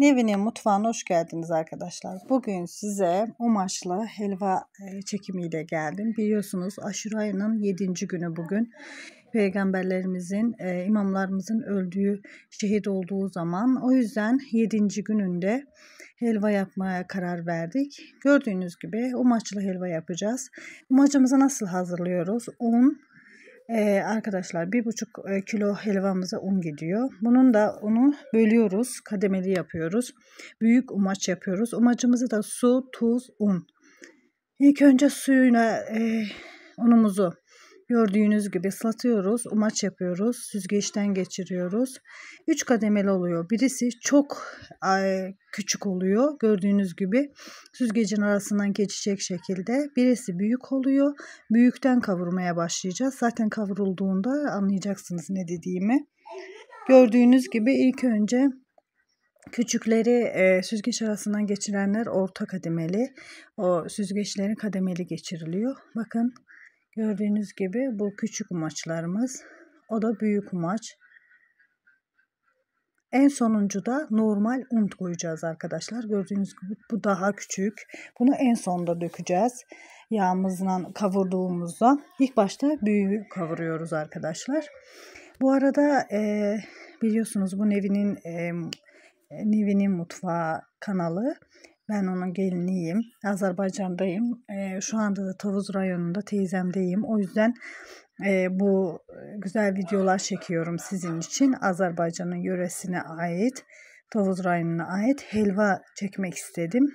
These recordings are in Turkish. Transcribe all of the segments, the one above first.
Nevin'in mutfağına hoş geldiniz arkadaşlar. Bugün size umaşlı helva e, çekimiyle geldim. Biliyorsunuz aşure ayının 7. günü bugün. Peygamberlerimizin, e, imamlarımızın öldüğü, şehit olduğu zaman. O yüzden 7. gününde helva yapmaya karar verdik. Gördüğünüz gibi umaçlı helva yapacağız. Umacımızı nasıl hazırlıyoruz? Un, ee, arkadaşlar bir buçuk e, kilo helvamıza un gidiyor. Bunun da unu bölüyoruz. Kademeli yapıyoruz. Büyük umaç yapıyoruz. Umacımızı da su, tuz, un. İlk önce suyuna e, unumuzu Gördüğünüz gibi ıslatıyoruz, umaç yapıyoruz, süzgeçten geçiriyoruz. 3 kademeli oluyor. Birisi çok e, küçük oluyor. Gördüğünüz gibi süzgecin arasından geçecek şekilde. Birisi büyük oluyor. Büyükten kavurmaya başlayacağız. Zaten kavrulduğunda anlayacaksınız ne dediğimi. Gördüğünüz gibi ilk önce Küçükleri e, süzgeç arasından geçirenler orta kademeli. O süzgeçlerin kademeli geçiriliyor. Bakın Gördüğünüz gibi bu küçük maçlarımız. O da büyük maç. En sonuncu da normal un koyacağız arkadaşlar. Gördüğünüz gibi bu daha küçük. Bunu en sonda dökeceğiz. Yağımızla kavurduğumuzda. ilk başta büyüğü kavuruyoruz arkadaşlar. Bu arada e, biliyorsunuz bu Nevi'nin e, Nevi'nin mutfağı kanalı ben onun geliniyim. Azerbaycan'dayım. E, şu anda da Tavuz rayonunda teyzemdeyim. O yüzden e, bu güzel videolar çekiyorum sizin için. Azerbaycan'ın yöresine ait, Tavuz rayonuna ait helva çekmek istedim.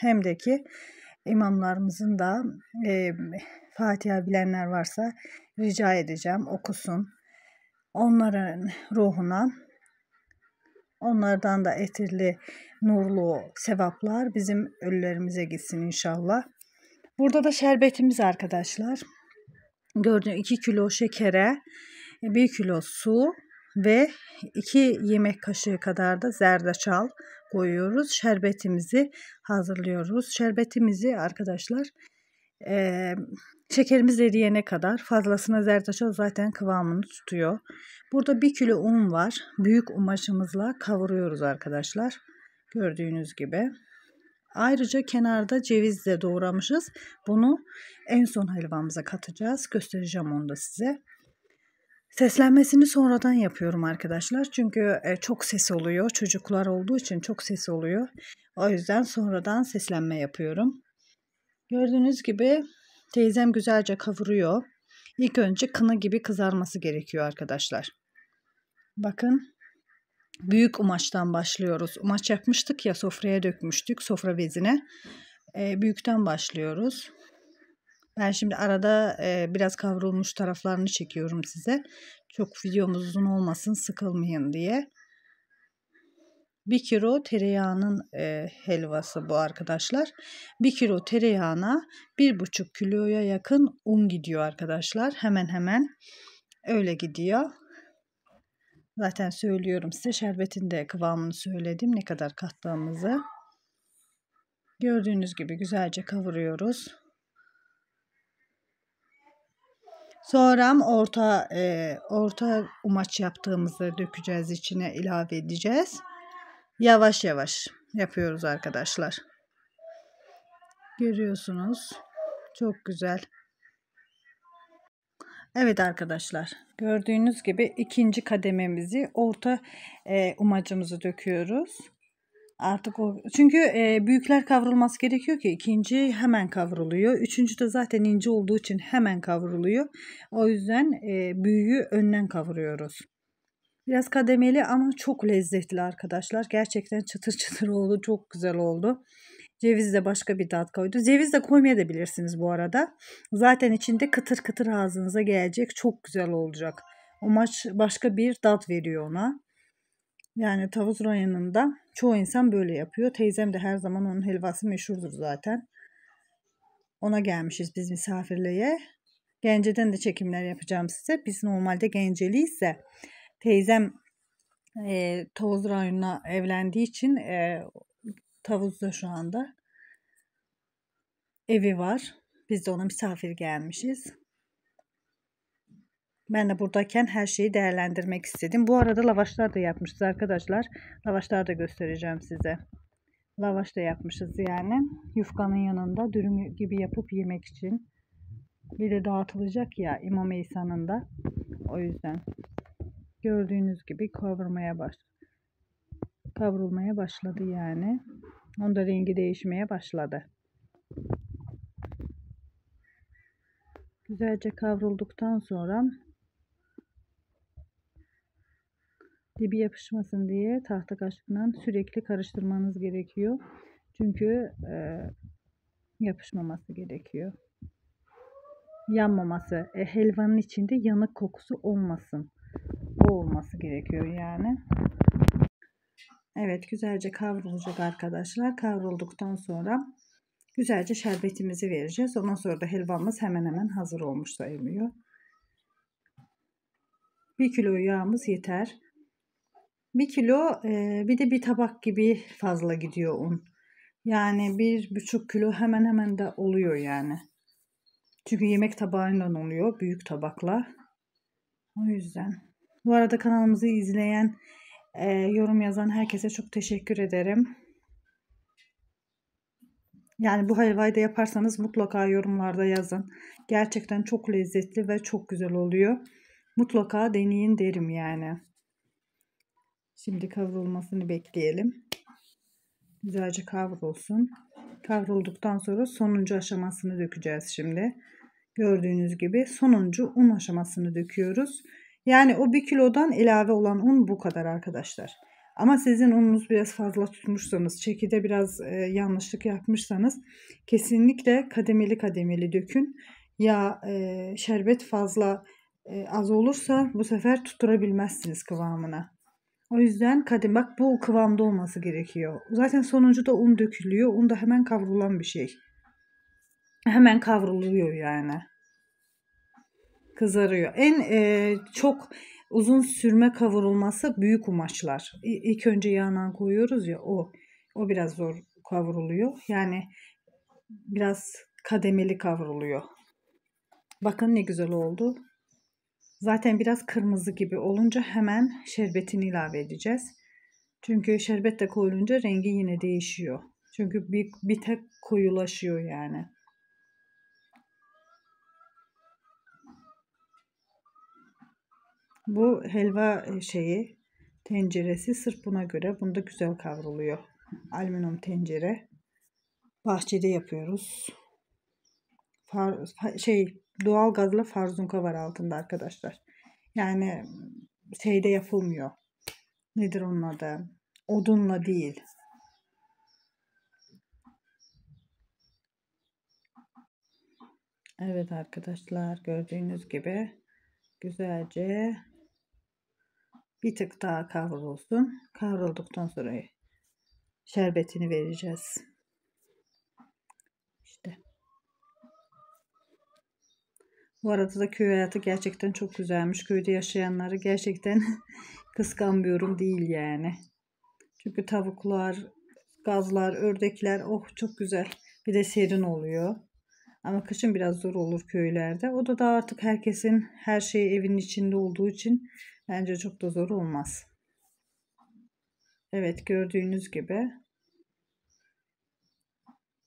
Hem de ki imamlarımızın da e, Fatiha bilenler varsa rica edeceğim okusun. Onların ruhuna Onlardan da etirli, nurlu sevaplar bizim ölülerimize gitsin inşallah. Burada da şerbetimiz arkadaşlar. Gördüğünüz 2 kilo şekere, 1 kilo su ve 2 yemek kaşığı kadar da zerdeçal koyuyoruz. Şerbetimizi hazırlıyoruz. Şerbetimizi arkadaşlar e, Şekerimiz eriyene kadar fazlasına zerdeçal zaten kıvamını tutuyor. Burada bir kilo un var. Büyük umaşımızla kavuruyoruz arkadaşlar. Gördüğünüz gibi. Ayrıca kenarda ceviz de doğramışız. Bunu en son helvamıza katacağız. Göstereceğim onu da size. Seslenmesini sonradan yapıyorum arkadaşlar. Çünkü e, çok ses oluyor. Çocuklar olduğu için çok ses oluyor. O yüzden sonradan seslenme yapıyorum. Gördüğünüz gibi Teyzem güzelce kavuruyor. İlk önce kına gibi kızarması gerekiyor arkadaşlar. Bakın büyük umaçtan başlıyoruz. Umaç yapmıştık ya sofraya dökmüştük sofra bezine. E, büyükten başlıyoruz. Ben şimdi arada e, biraz kavrulmuş taraflarını çekiyorum size. Çok videomuz uzun olmasın sıkılmayın diye. 1 kilo tereyağının e, helvası bu arkadaşlar. 1 kilo tereyağına 1,5 kiloya yakın un gidiyor arkadaşlar. Hemen hemen öyle gidiyor. Zaten söylüyorum size şerbetin de kıvamını söyledim ne kadar kattığımızı. Gördüğünüz gibi güzelce kavuruyoruz. Sonra orta e, orta umaç yaptığımızı dökeceğiz içine ilave edeceğiz yavaş yavaş yapıyoruz arkadaşlar. Görüyorsunuz. Çok güzel. Evet arkadaşlar gördüğünüz gibi ikinci kadememizi orta e, umacımızı döküyoruz. Artık o, çünkü e, büyükler kavrulması gerekiyor ki ikinci hemen kavruluyor. Üçüncü de zaten ince olduğu için hemen kavruluyor. O yüzden e, büyüğü önden kavuruyoruz. Biraz kademeli ama çok lezzetli arkadaşlar. Gerçekten çıtır çıtır oldu. Çok güzel oldu. Ceviz de başka bir tat koydu. Ceviz de koymayabilirsiniz bu arada. Zaten içinde kıtır kıtır ağzınıza gelecek. Çok güzel olacak. O maç başka bir tat veriyor ona. Yani tavus yanında çoğu insan böyle yapıyor. Teyzem de her zaman onun helvası meşhurdur zaten. Ona gelmişiz biz misafirliğe. Gence'den de çekimler yapacağım size. Biz normalde Genceliyiz de Teyzem e, Tavuz rayonuna evlendiği için e, Tavuz'da şu anda. Evi var. Biz de ona misafir gelmişiz. Ben de buradayken her şeyi değerlendirmek istedim. Bu arada lavaşlar da yapmışız arkadaşlar. Lavaşlar da göstereceğim size. Lavaş da yapmışız yani. Yufkanın yanında dürüm gibi yapıp yemek için. Bir de dağıtılacak ya İmam Eysa'nın da. O yüzden Gördüğünüz gibi kavrulmaya baş kavrulmaya başladı yani. Onda rengi değişmeye başladı. Güzelce kavrulduktan sonra dibi yapışmasın diye tahta kaşıkla sürekli karıştırmanız gerekiyor. Çünkü e, yapışmaması gerekiyor. Yanmaması. E, helvanın içinde yanık kokusu olmasın olması gerekiyor yani. Evet güzelce kavrulacak arkadaşlar. Kavrulduktan sonra güzelce şerbetimizi vereceğiz. Ondan sonra da helvamız hemen hemen hazır olmuş sayılıyor. 1 kilo yağımız yeter. 1 kilo e, bir de bir tabak gibi fazla gidiyor un. Yani bir buçuk kilo hemen hemen de oluyor yani. Çünkü yemek tabağından oluyor büyük tabakla. O yüzden bu arada kanalımızı izleyen, e, yorum yazan herkese çok teşekkür ederim. Yani bu helvayı da yaparsanız mutlaka yorumlarda yazın. Gerçekten çok lezzetli ve çok güzel oluyor. Mutlaka deneyin derim yani. Şimdi kavrulmasını bekleyelim. Güzelce kavrulsun. Kavrulduktan sonra sonuncu aşamasını dökeceğiz şimdi. Gördüğünüz gibi sonuncu un aşamasını döküyoruz. Yani o bir kilodan ilave olan un bu kadar arkadaşlar. Ama sizin ununuz biraz fazla tutmuşsanız, çekide biraz e, yanlışlık yapmışsanız kesinlikle kademeli kademeli dökün. Ya e, şerbet fazla e, az olursa bu sefer tutturabilmezsiniz kıvamına. O yüzden kadem bak bu kıvamda olması gerekiyor. Zaten sonuncu da un dökülüyor. Un da hemen kavrulan bir şey. Hemen kavruluyor yani kızarıyor. En e, çok uzun sürme kavrulması büyük kumaşlar. İlk önce yağına koyuyoruz ya o. O biraz zor kavruluyor. Yani biraz kademeli kavruluyor. Bakın ne güzel oldu. Zaten biraz kırmızı gibi olunca hemen şerbetini ilave edeceğiz. Çünkü şerbet de koyulunca rengi yine değişiyor. Çünkü bir, bir tek koyulaşıyor yani. Bu helva e, şeyi tenceresi sırf buna göre. Bunda güzel kavruluyor. Alüminyum tencere. Bahçede yapıyoruz. Far, şey doğal gazla farzunka var altında arkadaşlar. Yani şeyde yapılmıyor. Nedir onun adı? Odunla değil. Evet arkadaşlar gördüğünüz gibi güzelce bir tık daha kavrulsun. Kavrulduktan sonra şerbetini vereceğiz. İşte. Bu arada da köy hayatı gerçekten çok güzelmiş. Köyde yaşayanları gerçekten kıskanmıyorum değil yani. Çünkü tavuklar, gazlar, ördekler oh çok güzel. Bir de serin oluyor. Ama kışın biraz zor olur köylerde. O da da artık herkesin her şeyi evin içinde olduğu için Bence çok da zor olmaz. Evet gördüğünüz gibi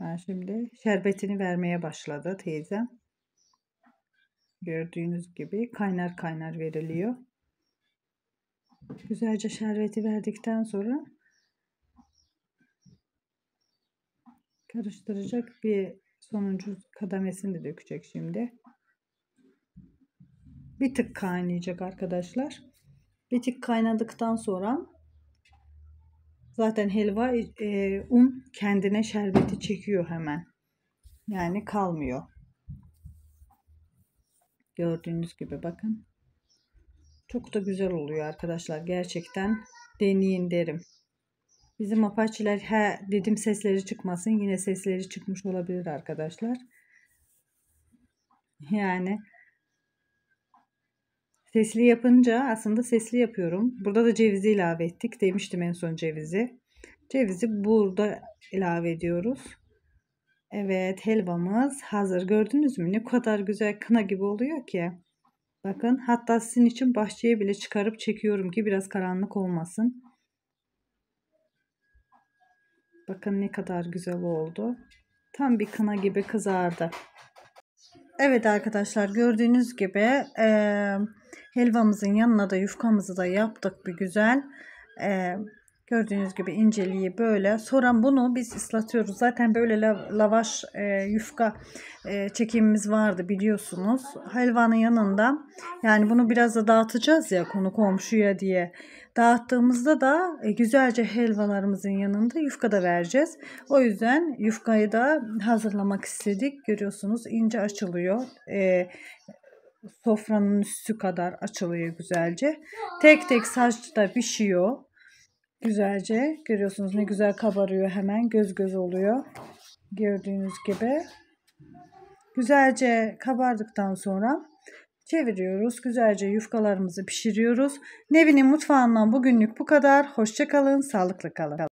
ben şimdi şerbetini vermeye başladı teyzem. Gördüğünüz gibi kaynar kaynar veriliyor. Güzelce şerbeti verdikten sonra karıştıracak bir sonuncu kademesini de dökecek şimdi bir tık kaynayacak arkadaşlar. Bir tık kaynadıktan sonra zaten helva e, un kendine şerbeti çekiyor hemen. Yani kalmıyor. Gördüğünüz gibi bakın. Çok da güzel oluyor arkadaşlar. Gerçekten deneyin derim. Bizim apaçiler he dedim sesleri çıkmasın. Yine sesleri çıkmış olabilir arkadaşlar. Yani Sesli yapınca aslında sesli yapıyorum. Burada da cevizi ilave ettik. Demiştim en son cevizi. Cevizi burada ilave ediyoruz. Evet helvamız hazır. Gördünüz mü ne kadar güzel kına gibi oluyor ki. Bakın hatta sizin için bahçeye bile çıkarıp çekiyorum ki biraz karanlık olmasın. Bakın ne kadar güzel oldu. Tam bir kına gibi kızardı. Evet arkadaşlar gördüğünüz gibi... Ee, Helvamızın yanına da yufkamızı da yaptık bir güzel. Ee, gördüğünüz gibi inceliği böyle. Sonra bunu biz ıslatıyoruz. Zaten böyle lavaş e, yufka e, çekimimiz vardı biliyorsunuz. Helvanın yanında yani bunu biraz da dağıtacağız ya konu komşuya diye. Dağıttığımızda da e, güzelce helvalarımızın yanında yufka da vereceğiz. O yüzden yufkayı da hazırlamak istedik. Görüyorsunuz ince açılıyor. E, sofranın üstü kadar açılıyor güzelce. Tek tek saç da pişiyor. Güzelce görüyorsunuz ne güzel kabarıyor hemen göz göz oluyor. Gördüğünüz gibi. Güzelce kabardıktan sonra çeviriyoruz. Güzelce yufkalarımızı pişiriyoruz. Nevin'in mutfağından bugünlük bu kadar. Hoşçakalın, sağlıklı kalın.